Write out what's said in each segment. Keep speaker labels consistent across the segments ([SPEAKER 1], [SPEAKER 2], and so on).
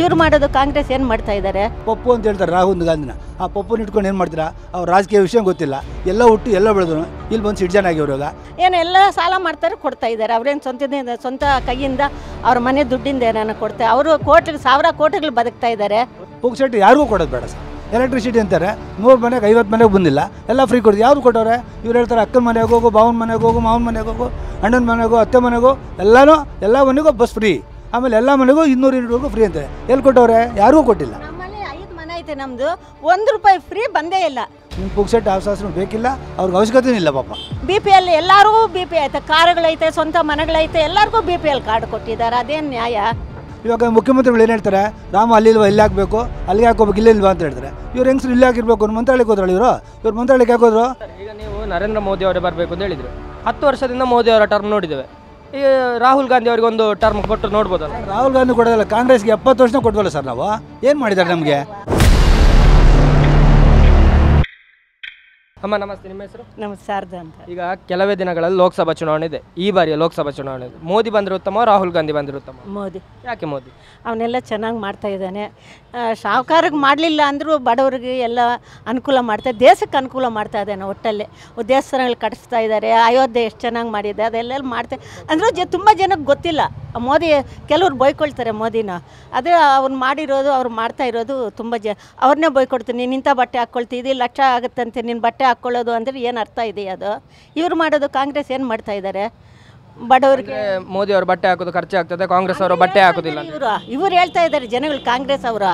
[SPEAKER 1] ಇವ್ರು ಮಾಡೋದು ಕಾಂಗ್ರೆಸ್ ಏನು ಮಾಡ್ತಾ ಇದ್ದಾರೆ
[SPEAKER 2] ಪಪ್ಪು ಅಂತ ಹೇಳ್ತಾರೆ ರಾಹುಲ್ ಗಾಂಧಿನ ಆ ಪಪ್ಪುನ ಇಟ್ಕೊಂಡು ಏನು ಮಾಡ್ತೀರಾ ಅವ್ರ ರಾಜಕೀಯ ವಿಷಯ ಗೊತ್ತಿಲ್ಲ ಎಲ್ಲ ಹುಟ್ಟು ಎಲ್ಲ ಬೆಳೆದ್ರು ಇಲ್ಲಿ ಬಂದು ಸಿಟಿಜನ್ ಆಗಿ ಇವಾಗ
[SPEAKER 1] ಏನು ಎಲ್ಲ ಸಾಲ ಮಾಡ್ತಾರೆ ಕೊಡ್ತಾ ಇದ್ದಾರೆ ಅವ್ರೇನು ಸ್ವಂತದಿಂದ ಸ್ವಂತ ಕೈಯಿಂದ ಅವ್ರ ಮನೆ ದುಡ್ಡಿಂದ ಏನಾನ ಕೊಡ್ತಾರೆ ಅವರು ಕೋಟಿ ಸಾವಿರ ಕೋಟಿಗಳು ಬದುಕ್ತಾ ಇದ್ದಾರೆ
[SPEAKER 2] ಸೆಟ್ ಯಾರಿಗೂ ಕೊಡೋದು ಬೇಡ ಸರ್ ಎಲೆಕ್ಟ್ರಿಸಿಟಿ ಅಂತಾರೆ ನೂರು ಮನೆಗೆ ಐವತ್ತು ಮನೆಗೆ ಬಂದಿಲ್ಲ ಎಲ್ಲ ಫ್ರೀ ಕೊಡ್ತೀವಿ ಯಾರು ಕೊಟ್ಟವ್ರೆ ಇವ್ರು ಹೇಳ್ತಾರೆ ಅಕ್ಕನ ಮನೆಗೆ ಹೋಗು ಬಾವನ ಮನೆಗೆ ಹೋಗು ಮಾವನ ಮನೆಗೆ ಹೋಗು ಅಣ್ಣನ ಮನೆಗೆ ಅತ್ತೆ ಮನೆಗೋ ಎಲ್ಲನೂ ಎಲ್ಲ ಮನೆಗೂ ಬಸ್ ಫ್ರೀ ಆಮೇಲೆ ಎಲ್ಲ ಮನೆಗೂ ಇನ್ನೂರು ಯೂನಿಟ್ವರೆಗೂ ಫ್ರೀ ಅಂತಾರೆ ಎಲ್ಲಿ ಕೊಟ್ಟವ್ರೆ ಯಾರಿಗೂ ಕೊಟ್ಟಿಲ್ಲ
[SPEAKER 1] ನಮ್ಮಲ್ಲಿ ಐದು ಮನೆ ಐತೆ ನಮ್ಮದು ಒಂದು ರೂಪಾಯಿ ಫ್ರೀ ಬಂದೇ ಇಲ್ಲ
[SPEAKER 2] ನಿಮ್ಮ ಪುಕ್ಸೆಟ್ ಅವಸಾಸನು ಬೇಕಿಲ್ಲ ಅವ್ರಿಗೆ ಅವಶ್ಯಕತೆ ಇಲ್ಲ ಪಾಪ
[SPEAKER 1] ಬಿ ಪಿ ಎಲ್ ಎಲ್ಲಾರು ಬಿ ಪಿ ಐತೆ ಕಾರುಗಳೈತೆ ಸ್ವಂತ ಮನೆಗಳೈತೆ ಎಲ್ಲರಿಗೂ ಬಿ ಪಿ ಎಲ್ ಕಾರ್ಡ್ ಕೊಟ್ಟಿದ್ದಾರೆ ಅದೇನು ನ್ಯಾಯ
[SPEAKER 2] ಇವಾಗ ಮುಖ್ಯಮಂತ್ರಿಗಳು ಏನು ಹೇಳ್ತಾರೆ ರಾಮ ಅಲ್ಲಿಲ್ವಾ ಇಲ್ಲಿ ಹಾಕ್ಬೇಕು ಅಲ್ಲಿಗೆ ಹಾಕೋಬೇಕು ಇಲ್ವಾ ಅಂತ ಹೇಳ್ತಾರೆ ಇವ್ರು ಹೆಂಗ್ ಇಲ್ಲಿ ಹಾಕಿರ್ಬೇಕು ಮಂತ್ರಾಲಯಕ್ಕೆ ಹೋದ್ರಲ್ಲ ಇವರು ಇವ್ರು ಮಂತ್ರಾಲಯಕ್ಕೆ ಹಾಕೋದ್ರು ಈಗ
[SPEAKER 3] ನೀವು ನರೇಂದ್ರ ಮೋದಿ ಅವರೇ ಬರಬೇಕು ಅಂತ ಹೇಳಿದ್ರು ಹತ್ತು ವರ್ಷದಿಂದ ಮೋದಿ ಅವರ ಟರ್ಮ್ ನೋಡಿದ್ದೇವೆ
[SPEAKER 2] ಈ ರಾಹುಲ್ ಗಾಂಧಿ ಅವರಿಗೆ ಒಂದು ಟರ್ಮ್ ಕೊಟ್ಟು ನೋಡ್ಬೋದಲ್ಲ ರಾಹುಲ್ ಗಾಂಧಿ ಕೊಡೋದಲ್ಲ ಕಾಂಗ್ರೆಸ್ಗೆ ಎಪ್ಪತ್ತು ವರ್ಷನೂ ಕೊಡ್ಬೋದಲ್ಲ ಸರ್ ನಾವು ಏನು ಮಾಡಿದ್ದಾರೆ ನಮಗೆ
[SPEAKER 3] ಅಮ್ಮ
[SPEAKER 1] ನಮಸ್ತೆ ನಿಮ್ಮ ಹೆಸರು ನಮಸ್ತೆ ಶಾರದಾ ಅಂತ ಈಗ
[SPEAKER 3] ಕೆಲವೇ ದಿನಗಳಲ್ಲಿ ಲೋಕಸಭಾ ಚುನಾವಣೆ ಇದೆ ಈ ಬಾರಿಯ ಲೋಕಸಭಾ ಚುನಾವಣೆ ಇದೆ ಮೋದಿ ಬಂದರು ಉತ್ತಮ ರಾಹುಲ್ ಗಾಂಧಿ ಬಂದರು ಉತ್ತಮ
[SPEAKER 1] ಮೋದಿ ಯಾಕೆ ಮೋದಿ ಅವನ್ನೆಲ್ಲ ಚೆನ್ನಾಗಿ ಮಾಡ್ತಾ ಇದ್ದಾನೆ ಸಾಹುಕಾರಿಗೆ ಮಾಡಲಿಲ್ಲ ಅಂದರೂ ಬಡವರಿಗೆ ಎಲ್ಲ ಅನುಕೂಲ ಮಾಡ್ತಾ ದೇಶಕ್ಕೆ ಅನುಕೂಲ ಮಾಡ್ತಾ ಇದ್ದಾನೆ ಒಟ್ಟಲ್ಲಿ ದೇವಸ್ಥಾನಗಳು ಕಟ್ಟಿಸ್ತಾ ಇದ್ದಾರೆ ಅಯೋಧ್ಯೆ ಎಷ್ಟು ಚೆನ್ನಾಗಿ ಮಾಡಿದೆ ಅದೆಲ್ಲ ಮಾಡ್ತೆ ಅಂದರೂ ಜ ತುಂಬ ಜನಕ್ಕೆ ಗೊತ್ತಿಲ್ಲ ಮೋದಿ ಕೆಲವ್ರು ಬೈಕೊಳ್ತಾರೆ ಮೋದಿನ ಅದೇ ಅವ್ರು ಮಾಡಿರೋದು ಅವ್ರು ಮಾಡ್ತಾ ಇರೋದು ತುಂಬ ಜ ಅವ್ರನ್ನೇ ಬೈಕೊಡ್ತೀನಿ ನೀನು ಇಂಥ ಬಟ್ಟೆ ಇದು ಲಕ್ಷ ಆಗುತ್ತಂತೆ ನಿನ್ನ ಬಟ್ಟೆ ಹಾಕೊಳ್ಳೋದು ಅಂದರೆ ಏನು ಅರ್ಥ ಇದೆ ಅದು ಇವ್ರು ಮಾಡೋದು ಕಾಂಗ್ರೆಸ್ ಏನು ಮಾಡ್ತಾ ಇದ್ದಾರೆ ಬಡವರಿಗೆ
[SPEAKER 3] ಮೋದಿ ಅವರು ಬಟ್ಟೆ ಹಾಕೋದು ಖರ್ಚಾಗ್ತದೆ ಕಾಂಗ್ರೆಸ್ ಅವರು ಬಟ್ಟೆ ಹಾಕೋದಿಲ್ಲ
[SPEAKER 1] ಇವರು ಇವ್ರು ಹೇಳ್ತಾ ಇದ್ದಾರೆ ಜನಗಳು ಕಾಂಗ್ರೆಸ್ ಅವರ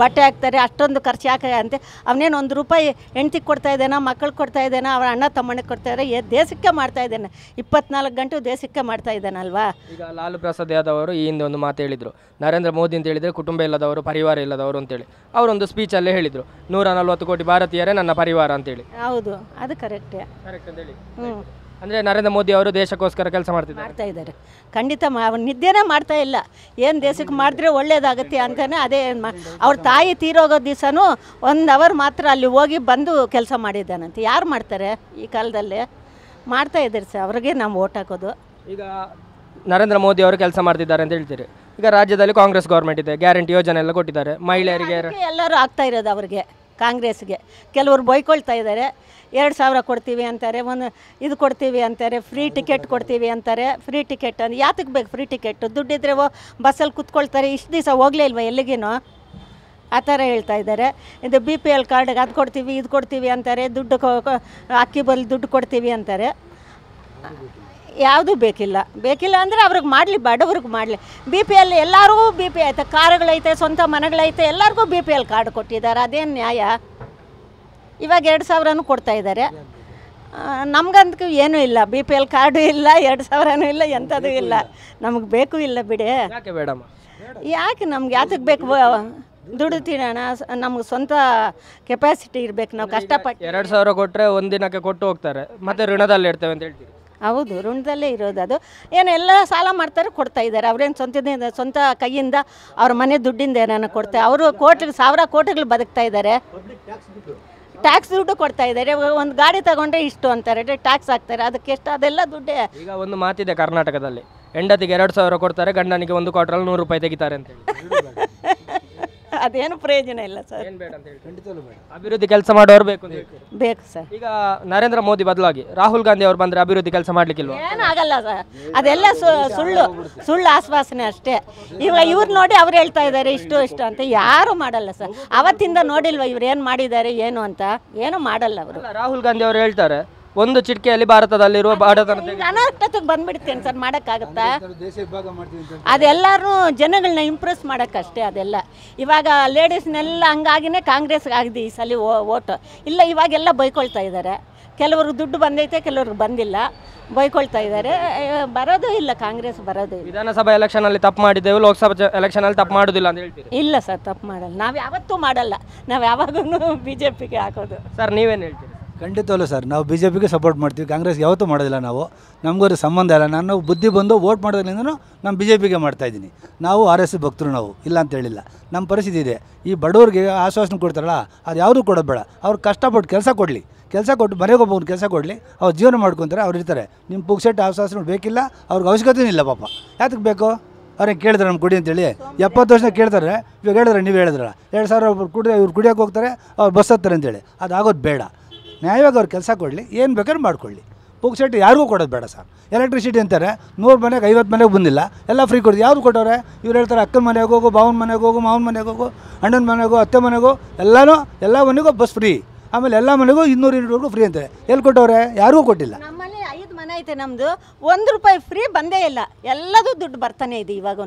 [SPEAKER 1] ಬಟ್ಟೆ ಹಾಕ್ತಾರೆ ಅಷ್ಟೊಂದು ಖರ್ಚು ಯಾಕೆ ಅಂತೆ ಅವನೇನು ಒಂದು ರೂಪಾಯಿ ಹೆಂಡ್ತಿಗೆ ಕೊಡ್ತಾ ಇದ್ದಾನೆ ಮಕ್ಕಳಿಗೆ ಕೊಡ್ತಾ ಇದ್ದಾನೆ ಅವ್ರ ಅಣ್ಣ ತಮ್ಮಣ್ಣಿಗೆ ಕೊಡ್ತಾ ಇದ್ದಾರೆ ದೇಶಕ್ಕೆ ಮಾಡ್ತಾ ಇದ್ದಾನೆ ಇಪ್ಪತ್ನಾಲ್ಕು ಗಂಟೆ ದೇಶಕ್ಕೆ ಮಾಡ್ತಾ ಇದ್ದಾನಲ್ವಾ
[SPEAKER 3] ಈಗ ಲಾಲು ಪ್ರಸಾದ್ ಯಾದವ್ ಅವರು ಈ ಹಿಂದೆ ಒಂದು ಮಾತು ಹೇಳಿದರು ನರೇಂದ್ರ ಮೋದಿ ಅಂತ ಹೇಳಿದರೆ ಕುಟುಂಬ ಇಲ್ಲದವರು ಪರಿವಾರ ಇಲ್ಲದವರು ಅಂತೇಳಿ ಅವರೊಂದು ಸ್ಪೀಚಲ್ಲೇ ಹೇಳಿದರು ನೂರ ನಲ್ವತ್ತು ಕೋಟಿ ಭಾರತೀಯರೇ ನನ್ನ ಪರಿವಾರ ಅಂತೇಳಿ
[SPEAKER 1] ಹೌದು ಅದು ಕರೆಕ್ಟೇ ಕರೆಕ್ಟ್ ಅಂತೇಳಿ ಹ್ಞೂ
[SPEAKER 3] ಅಂದರೆ ನರೇಂದ್ರ ಮೋದಿ ಅವರು ದೇಶಕ್ಕೋಸ್ಕರ ಕೆಲಸ ಮಾಡ್ತಿದ್ದಾರೆ
[SPEAKER 1] ಮಾಡ್ತಾ ಇದ್ದಾರೆ ಖಂಡಿತ ಮಾ ನಿದ್ದೆನೇ ಮಾಡ್ತಾ ಇಲ್ಲ ಏನು ದೇಶಕ್ಕೆ ಮಾಡಿದ್ರೆ ಒಳ್ಳೇದಾಗುತ್ತೆ ಅಂತಲೇ ಅದೇ ಮಾ ಅವ್ರ ತಾಯಿ ತೀರೋಗೋ ದಿವಸನೂ ಒಂದು ಅವರ್ ಮಾತ್ರ ಅಲ್ಲಿ ಹೋಗಿ ಬಂದು ಕೆಲಸ ಮಾಡಿದ್ದಾನಂತೆ ಯಾರು ಮಾಡ್ತಾರೆ ಈ ಕಾಲದಲ್ಲಿ ಮಾಡ್ತಾ ಇದ್ದಾರೆ ಸರ್ ಅವ್ರಿಗೆ ನಾವು ಓಟ್ ಹಾಕೋದು ಈಗ
[SPEAKER 3] ನರೇಂದ್ರ ಮೋದಿ ಅವರು ಕೆಲಸ ಮಾಡ್ತಿದ್ದಾರೆ ಅಂತ ಹೇಳ್ತೀರಿ ಈಗ ರಾಜ್ಯದಲ್ಲಿ ಕಾಂಗ್ರೆಸ್ ಗೌರ್ಮೆಂಟ್ ಇದೆ ಗ್ಯಾರಂಟಿ ಯೋಜನೆ ಎಲ್ಲ ಕೊಟ್ಟಿದ್ದಾರೆ ಮಹಿಳೆಯರಿಗೆ
[SPEAKER 1] ಎಲ್ಲರೂ ಆಗ್ತಾ ಇರೋದು ಅವ್ರಿಗೆ ಕಾಂಗ್ರೆಸ್ಗೆ ಕೆಲವರು ಬೈಕೊಳ್ತಾ ಇದ್ದಾರೆ ಎರಡು ಸಾವಿರ ಕೊಡ್ತೀವಿ ಅಂತಾರೆ ಒಂದು ಇದು ಕೊಡ್ತೀವಿ ಅಂತಾರೆ ಫ್ರೀ ಟಿಕೆಟ್ ಕೊಡ್ತೀವಿ ಅಂತಾರೆ ಫ್ರೀ ಟಿಕೆಟ್ ಅಂದರೆ ಯಾತಕ್ಕೆ ಬೇಕು ಫ್ರೀ ಟಿಕೆಟ್ ದುಡ್ಡಿದ್ರೆ ಓ ಬಸ್ಸಲ್ಲಿ ಕುತ್ಕೊಳ್ತಾರೆ ಇಷ್ಟು ದಿವಸ ಹೋಗಲೇ ಇಲ್ವಾ ಎಲ್ಲಿಗೇನೋ ಆ ಥರ ಹೇಳ್ತಾ ಇದ್ದಾರೆ ಇದು ಬಿ ಪಿ ಎಲ್ ಕಾರ್ಡ್ಗೆ ಅದು ಕೊಡ್ತೀವಿ ಇದು ಕೊಡ್ತೀವಿ ಅಂತಾರೆ ದುಡ್ಡು ಅಕ್ಕಿ ಬಲ್ಲಿ ದುಡ್ಡು ಕೊಡ್ತೀವಿ ಅಂತಾರೆ ಯಾವುದೂ ಬೇಕಿಲ್ಲ ಬೇಕಿಲ್ಲ ಅಂದರೆ ಅವ್ರಿಗೆ ಮಾಡಲಿ ಬಡವ್ರಿಗೆ ಮಾಡಲಿ ಬಿ ಪಿ ಎಲ್ ಎಲ್ಲರಿಗೂ ಬಿ ಪಿ ಐತೆ ಕಾರುಗಳೈತೆ ಸ್ವಂತ ಮನೆಗಳೈತೆ ಎಲ್ಲರಿಗೂ ಬಿ ಪಿ ಎಲ್ ಕಾರ್ಡ್ ಕೊಟ್ಟಿದ್ದಾರೆ ಅದೇನು ನ್ಯಾಯ ಇವಾಗ ಎರಡು ಸಾವಿರನೂ ಇದ್ದಾರೆ ನಮ್ಗಂತೂ ಏನೂ ಇಲ್ಲ ಬಿ ಪಿ ಎಲ್ ಕಾರ್ಡು ಇಲ್ಲ ಎರಡು ಸಾವಿರನೂ ಇಲ್ಲ ಎಂಥದ್ದು ಇಲ್ಲ ನಮಗೆ ಬೇಕು ಇಲ್ಲ ಬಿಡಿ ಯಾಕೆ ನಮ್ಗೆ ಯಾತಕ್ಕೆ ಬೇಕು ದುಡ್ಡು ತಿನ್ನೋಣ ನಮ್ಗೆ ಸ್ವಂತ ಕೆಪಾಸಿಟಿ ಇರಬೇಕು ನಾವು ಕಷ್ಟಪಟ್ಟು ಎರಡು
[SPEAKER 3] ಸಾವಿರ ಕೊಟ್ಟರೆ ಒಂದು ದಿನಕ್ಕೆ ಕೊಟ್ಟು ಹೋಗ್ತಾರೆ ಮತ್ತೆ ಋಣದಲ್ಲಿ ಇರ್ತೇವೆ ಅಂತ ಹೇಳ್ತೀವಿ
[SPEAKER 1] ಹೌದು ಋಣದಲ್ಲೇ ಇರೋದು ಅದು ಏನು ಎಲ್ಲ ಸಾಲ ಮಾಡ್ತಾರೆ ಕೊಡ್ತಾ ಇದ್ದಾರೆ ಅವ್ರೇನು ಸ್ವಂತದಿಂದ ಸ್ವಂತ ಕೈಯಿಂದ ಅವ್ರ ಮನೆ ದುಡ್ಡಿಂದ ಏನಾರು ಕೊಡ್ತಾರೆ ಅವರು ಕೋಟ್ ಸಾವಿರ ಕೋಟಿಗಳು ಬದುಕ್ತಾ ಇದ್ದಾರೆ ಟ್ಯಾಕ್ಸ್ ದುಡ್ಡು ಕೊಡ್ತಾ ಇದ್ದಾರೆ ಒಂದು ಗಾಡಿ ತಗೊಂಡ್ರೆ ಇಷ್ಟು ಅಂತಾರೆ ಟ್ಯಾಕ್ಸ್ ಹಾಕ್ತಾರೆ ಅದಕ್ಕೆ ಎಷ್ಟು ಅದೆಲ್ಲ ದುಡ್ಡೇ
[SPEAKER 3] ಈಗ ಒಂದು ಮಾತಿದೆ ಕರ್ನಾಟಕದಲ್ಲಿ ಹೆಂಡತಿಗೆ ಎರಡು ಸಾವಿರ ಕೊಡ್ತಾರೆ ಗಂಡನಿಗೆ ಒಂದು ಕ್ವಾರ್ಟ್ರಲ್ಲಿ ನೂರು ರೂಪಾಯಿ ತೆಗಿತಾರೆ ಅಂತ
[SPEAKER 1] ಅದೇನು ಪ್ರಯೋಜನ ಇಲ್ಲ ಸರ್ ಅಭಿವೃದ್ಧಿ ಕೆಲಸ ಮಾಡೋರು ಬೇಕು ಬೇಕು ಸರ್ ಈಗ
[SPEAKER 3] ನರೇಂದ್ರ ಮೋದಿ ಬದಲಾಗಿ ರಾಹುಲ್ ಗಾಂಧಿ ಅವರು ಬಂದ್ರೆ ಅಭಿವೃದ್ಧಿ ಕೆಲಸ
[SPEAKER 1] ಏನು ಆಗಲ್ಲ ಸರ್ ಅದೆಲ್ಲ ಸುಳ್ಳು ಸುಳ್ಳು ಆಶ್ವಾಸನೆ ಅಷ್ಟೇ ಇವಾಗ ಇವ್ರು ನೋಡಿ ಅವ್ರು ಹೇಳ್ತಾ ಇದ್ದಾರೆ ಇಷ್ಟು ಇಷ್ಟು ಅಂತ ಯಾರು ಮಾಡಲ್ಲ ಸರ್ ಅವತ್ತಿಂದ ನೋಡಿಲ್ವ ಇವ್ರು ಏನು ಮಾಡಿದ್ದಾರೆ ಏನು ಅಂತ ಏನು ಮಾಡಲ್ಲ ಅವರು ರಾಹುಲ್
[SPEAKER 3] ಗಾಂಧಿ ಅವರು ಹೇಳ್ತಾರೆ ಒಂದು ಚಿಟಕೆಯಲ್ಲಿ ಭಾರತದಲ್ಲಿರುವ
[SPEAKER 1] ಬಂದ್ಬಿಡ್ತೇನೆ ಸರ್ ಮಾಡೋಕ್ಕಾಗತ್ತಾ ಅದೆಲ್ಲರೂ ಜನಗಳನ್ನ ಇಂಪ್ರೆಸ್ ಮಾಡೋಕ್ಕಷ್ಟೇ ಅದೆಲ್ಲ ಇವಾಗ ಲೇಡೀಸ್ನೆಲ್ಲ ಹಂಗಾಗಿನೇ ಕಾಂಗ್ರೆಸ್ಗೆ ಆಗಿದೆ ಈ ಸಲ ವೋಟ್ ಇಲ್ಲ ಇವಾಗೆಲ್ಲ ಬೈಕೊಳ್ತಾ ಇದ್ದಾರೆ ಕೆಲವರು ದುಡ್ಡು ಬಂದೈತೆ ಕೆಲವ್ರಿಗೆ ಬಂದಿಲ್ಲ ಬೈಕೊಳ್ತಾ ಇದ್ದಾರೆ ಬರೋದು ಇಲ್ಲ ಕಾಂಗ್ರೆಸ್ ಬರೋದು ವಿಧಾನಸಭಾ
[SPEAKER 3] ಎಲೆಕ್ಷನ್ ಅಲ್ಲಿ ತಪ್ಪು ಮಾಡಿದ್ದೆವು ಲೋಕಸಭಾ ಎಲೆಕ್ಷನ್ ಅಲ್ಲಿ ತಪ್ಪು ಮಾಡೋದಿಲ್ಲ ಅಂತ ಹೇಳ್ತೀವಿ
[SPEAKER 1] ಇಲ್ಲ ಸರ್ ತಪ್ಪು ಮಾಡಲ್ಲ ನಾವು ಯಾವತ್ತೂ ಮಾಡಲ್ಲ ನಾವು ಯಾವಾಗೂ ಬಿ ಜೆ ಪಿಗೆ ಹಾಕೋದು ಸರ್ ನೀವೇನು ಹೇಳ್ತೀರಿ
[SPEAKER 2] ಖಂಡಿತವಲ್ಲೂ ಸರ್ ನಾವು ಬಿ ಜೆ ಪಿಗೆ ಸಪೋರ್ಟ್ ಮಾಡ್ತೀವಿ ಕಾಂಗ್ರೆಸ್ ಯಾವತ್ತೂ ಮಾಡೋದಿಲ್ಲ ನಾವು ಅದು ಸಂಬಂಧ ಇಲ್ಲ ನಾನು ಬುದ್ಧಿ ಬಂದು ವೋಟ್ ಮಾಡೋದ್ರಿಂದ ನಾನು ಬಿ ಜೆ ಪಿಗೆ ಮಾಡ್ತಾಯಿದ್ದೀನಿ ನಾವು ಆರ್ ಎಸ್ ಭಕ್ತರು ನಾವು ಇಲ್ಲ ಅಂತ ಹೇಳಿಲ್ಲ ನಮ್ಮ ಪರಿಸ್ಥಿತಿ ಇದೆ ಈ ಬಡವ್ರಿಗೆ ಆಶ್ವಾಸನೆ ಕೊಡ್ತಾರಲ್ಲ ಅದು ಯಾವುದೂ ಕೊಡೋದು ಬೇಡ ಅವ್ರು ಕಷ್ಟಪಟ್ಟು ಕೆಲಸ ಕೊಡಲಿ ಕೆಲಸ ಕೊಟ್ಟು ಮನೆಗೆ ಒಬ್ಬ ಕೆಲಸ ಕೊಡಲಿ ಅವ್ರು ಜೀವನ ಮಾಡ್ಕೊತಾರೆ ಅವ್ರು ಇರ್ತಾರೆ ನಿಮ್ಮ ಪುಕ್ಸೆಟ್ ಆಶ್ವಾಸನೆ ಬೇಕಿಲ್ಲ ಅವ್ರಿಗೆ ಅವಶ್ಯಕತೆ ಇಲ್ಲ ಪಾಪ ಯಾತಕ್ಕೆ ಬೇಕು ಅವ್ರಿಗೆ ಕೇಳಿದ್ರೆ ನಮ್ಮ ಕುಡಿ ಅಂತೇಳಿ ಎಪ್ಪತ್ತು ವರ್ಷ ಕೇಳ್ತಾರೆ ಇವಾಗ ಹೇಳಿದ್ರೆ ನೀವು ಹೇಳಿದ್ರಲ್ಲ ಎರಡು ಸಾವಿರ ಕುಡಿ ಇವ್ರು ಕುಡಿಯೋಕೆ ಹೋಗ್ತಾರೆ ಅವ್ರು ಬಸ್ ಹತ್ತಾರೆ ಅಂತೇಳಿ ಅದು ಆಗೋದು ಬೇಡ ನ್ಯಾಯವಾಗಿ ಅವ್ರು ಕೆಲಸ ಕೊಡಲಿ ಏನು ಬೇಕಾದ್ರೂ ಮಾಡ್ಕೊಳ್ಳಿ ಸೆಟ್ ಯಾರಿಗೂ ಕೊಡೋದು ಬೇಡ ಸರ್ ಎಲೆಕ್ಟ್ರಿಸಿಟಿ ಅಂತಾರೆ ನೂರು ಮನೆಗೆ ಐವತ್ತು ಮನೆಗೆ ಬಂದಿಲ್ಲ ಎಲ್ಲ ಫ್ರೀ ಕೊಡ್ತೀವಿ ಯಾರು ಕೊಟ್ಟವ್ರೆ ಇವ್ರು ಹೇಳ್ತಾರೆ ಅಕ್ಕನ ಮನೆಗೆ ಹೋಗು ಬಾವನ ಮನೆಗೆ ಹೋಗು ಮಾವನ ಮನೆಗೆ ಹೋಗು ಅಣ್ಣನ ಮನೆಗೋ ಅತ್ತೆ ಮನೆಗೋ ಎಲ್ಲನೂ ಎಲ್ಲ ಮನೆಗೂ ಬಸ್ ಫ್ರೀ ಆಮೇಲೆ ಎಲ್ಲ ಮನೆಗೂ ಇನ್ನೂರು ಇನ್ನೂರವರೆಗೂ ಫ್ರೀ ಅಂತಾರೆ ಎಲ್ಲಿ ಕೊಟ್ಟವ್ರೆ ಯಾರಿಗೂ ಕೊಟ್ಟಿಲ್ಲ
[SPEAKER 1] ಏನಾಯ್ತು ನಮ್ದು ಒಂದು ರೂಪಾಯಿ ಫ್ರೀ ಬಂದೇ ಇಲ್ಲ ಎಲ್ಲದೂ ದುಡ್ಡು ಬರ್ತಾನೆ ಇದೆ ಇವಾಗೂ